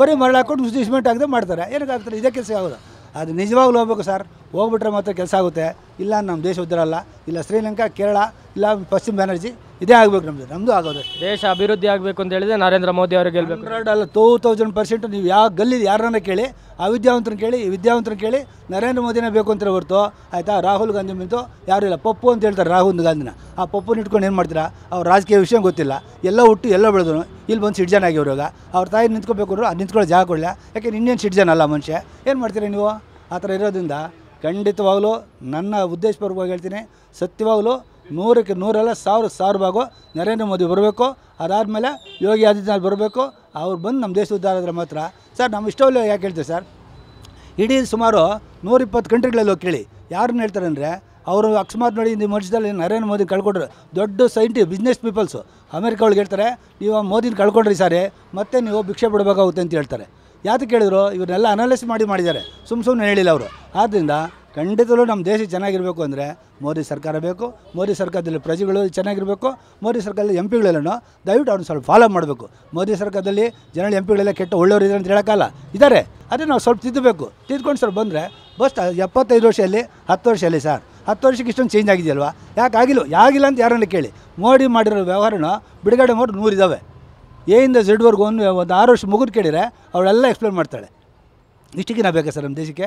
[SPEAKER 2] ಬರೀ ಮರಳು ಹಾಕ್ಕೊಂಡು ಡಿಸ್ಮೆಂಟ್ ಆಗದೆ ಮಾಡ್ತಾರೆ ಏನಕ್ಕೆ ಆಗ್ತಾರೆ ಇದೇ ಕೆಲಸ ಆಗೋದು ಅದು ನಿಜವಾಗ್ಲೂ ಹೋಗ್ಬೇಕು ಸರ್ ಹೋಗ್ಬಿಟ್ರೆ ಮಾತ್ರ ಕೆಲಸ ಆಗುತ್ತೆ ಇಲ್ಲ ನಮ್ಮ ದೇಶ ಉದ್ದರಲ್ಲ ಇಲ್ಲ ಶ್ರೀಲಂಕಾ ಕೇರಳ ಇಲ್ಲ ಪಶ್ಚಿಮ ಬ್ಯಾನರ್ಜಿ ಇದೇ ಆಗ್ಬೇಕು ನಮ್ದು ನಮ್ಮದು ಆಗೋದು ದೇಶ
[SPEAKER 3] ಅಭಿವೃದ್ಧಿ ಆಗಬೇಕು ಅಂತ ಹೇಳಿದ್ರೆ ನರೇಂದ್ರ ಮೋದಿ ಅವರಿಗೆ ಗೆಲ್ಬೇಕು
[SPEAKER 2] ಅಲ್ಲ ಟೂ ತೌಸಂಡ್ ಪರ್ಸೆಂಟ್ ನೀವು ಯಾವ ಗಲ್ಲಿ ಯಾರನ್ನ ಕೇಳಿ ಅವಿದ್ಯಾವಂತರನ್ನ ಕೇಳಿ ವಿದ್ಯಾವಂತರನ್ನ ಕೇಳಿ ನರೇಂದ್ರ ಮೋದಿನೇ ಬೇಕು ಅಂತ ಹೊರತು ಆಯ್ತಾ ರಾಹುಲ್ ಗಾಂಧಿ ಬಂತು ಯಾರು ಇಲ್ಲ ಪಪ್ಪು ಅಂತ ಹೇಳ್ತಾರೆ ರಾಹುಲ್ ಗಾಂಧಿನ ಆ ಪಪ್ಪುನ ಇಟ್ಕೊಂಡು ಏನು ಮಾಡ್ತೀರಾ ಅವ್ರ ರಾಜಕೀಯ ವಿಷಯ ಗೊತ್ತಿಲ್ಲ ಎಲ್ಲ ಹುಟ್ಟು ಎಲ್ಲ ಬೆಳೆದ್ರು ಇಲ್ಲಿ ಬಂದು ಸಿಟಿಜನ್ ಆಗಿ ಇವಾಗ ಅವ್ರ ತಾಯಿ ನಿಂತ್ಕೋಬೇಕು ಅವರು ನಿಂತ್ಕೊಳ್ಳೋ ಜಾಗ ಕೊಡಲಿಲ್ಲ ಯಾಕೆಂದ್ರೆ ಇಂಡಿಯನ್ ಸಿಟಿಜನ್ ಅಲ್ಲ ಮನುಷ್ಯ ಏನು ಮಾಡ್ತೀರಾ ನೀವು ಆ ಥರ ಇರೋದ್ರಿಂದ ಖಂಡಿತವಾಗಲೂ ನನ್ನ ಉದ್ದೇಶಪೂರ್ವಕವಾಗಿ ಹೇಳ್ತೀನಿ ಸತ್ಯವಾಗಲೂ ನೂರಕ್ಕೆ ನೂರಲ್ಲ ಸಾವಿರ ಸಾವಿರ ಭಾಗು ನರೇಂದ್ರ ಮೋದಿ ಬರಬೇಕು ಅದಾದಮೇಲೆ ಯೋಗಿ ಆದಿತ್ಯನಾಥ್ ಬರಬೇಕು ಅವ್ರು ಬಂದು ನಮ್ಮ ದೇಶ ಉದ್ಧಾರ ಆದರೆ ಮಾತ್ರ ಸರ್ ನಮ್ಮ ಇಷ್ಟವಲ್ಲ ಯಾಕೆ ಹೇಳ್ತೀವಿ ಸರ್ ಇಡೀ ಸುಮಾರು ನೂರಿಪ್ಪತ್ತು ಕಂಟ್ರಿಗಳಲ್ಲಿ ಹೋಗಿ ಕೇಳಿ ಯಾರನ್ನ ಹೇಳ್ತಾರೆ ಅಂದರೆ ಅವರು ಅಕಸ್ಮಾತ್ ನೋಡಿ ನಿಮ್ಮ ನರೇಂದ್ರ ಮೋದಿ ಕಳ್ಕೊಂಡ್ರು ದೊಡ್ಡ ಸೈಂಟಿ ಬಿಸ್ನೆಸ್ ಪೀಪಲ್ಸು ಅಮೆರಿಕ ಒಳಗೆ ಹೇಳ್ತಾರೆ ನೀವು ಮೋದಿನ ಕಳ್ಕೊಂಡ್ರಿ ಸಾರಿ ಮತ್ತೆ ನೀವು ಭಿಕ್ಷೆ ಬಿಡಬೇಕಾಗುತ್ತೆ ಅಂತ ಹೇಳ್ತಾರೆ ಯಾತಕ್ಕೆ ಹೇಳಿದ್ರು ಇವರೆಲ್ಲ ಅನಾಲಿಸ್ ಮಾಡಿ ಮಾಡಿದ್ದಾರೆ ಸುಮ್ಮ ಸುಮ್ಮನೆ ಹೇಳಿಲ್ಲ ಅವರು ಆದ್ದರಿಂದ ಖಂಡಿತಲೂ ನಮ್ಮ ದೇಶ ಚೆನ್ನಾಗಿರಬೇಕು ಅಂದರೆ ಮೋದಿ ಸರ್ಕಾರ ಬೇಕು ಮೋದಿ ಸರ್ಕಾರದಲ್ಲಿ ಪ್ರಜೆಗಳು ಚೆನ್ನಾಗಿರಬೇಕು ಮೋದಿ ಸರ್ಕಾರದಲ್ಲಿ ಎಂ ಪಿಗಳೆಲ್ಲನೂ ದಯವಿಟ್ಟು ಅವ್ರನ್ನ ಸ್ವಲ್ಪ ಫಾಲೋ ಮಾಡಬೇಕು ಮೋದಿ ಸರ್ಕಾರದಲ್ಲಿ ಜನಗಳು ಎಂ ಪಿಗಳೆಲ್ಲ ಕೆಟ್ಟ ಒಳ್ಳೆಯವರು ಇದ್ದಾರೆ ಅಂತ ಹೇಳೋಕ್ಕಲ್ಲ ಇದ್ದಾರೆ ಅದೇ ನಾವು ಸ್ವಲ್ಪ ತಿದ್ದಬೇಕು ತಿದ್ಕೊಂಡು ಸ್ವಲ್ಪ ಬಂದರೆ ಬಸ್ ಎಪ್ಪತ್ತೈದು ವರ್ಷದಲ್ಲಿ ಹತ್ತು ವರ್ಷದಲ್ಲಿ ಸರ್ ಹತ್ತು ವರ್ಷಕ್ಕೆ ಇಷ್ಟೊಂದು ಚೇಂಜ್ ಆಗಿದೆಯಲ್ವಾ ಯಾಕೆ ಆಗಿಲ್ಲ ಯಾಗಿಲ್ಲ ಅಂತ ಯಾರನ್ನ ಕೇಳಿ ಮೋಡಿ ಮಾಡಿರೋ ವ್ಯವಹಾರನ ಬಿಡುಗಡೆ ಮಾಡಿ ನೂರಿದ್ದಾವೆ ಏಯಿಂದ ಜಡ್ವರೆಗೂ ಒಂದು ಒಂದು ಆರು ವರ್ಷ ಮುಗಿದು ಕೇಳಿದರೆ ಅವಳೆಲ್ಲ ಎಕ್ಸ್ಪ್ಲೇನ್ ಮಾಡ್ತಾಳೆ ಇಷ್ಟಿಗೆ ನಾ ಬೇಕಾ ಸರ್ ನಮ್ಮ ದೇಶಕ್ಕೆ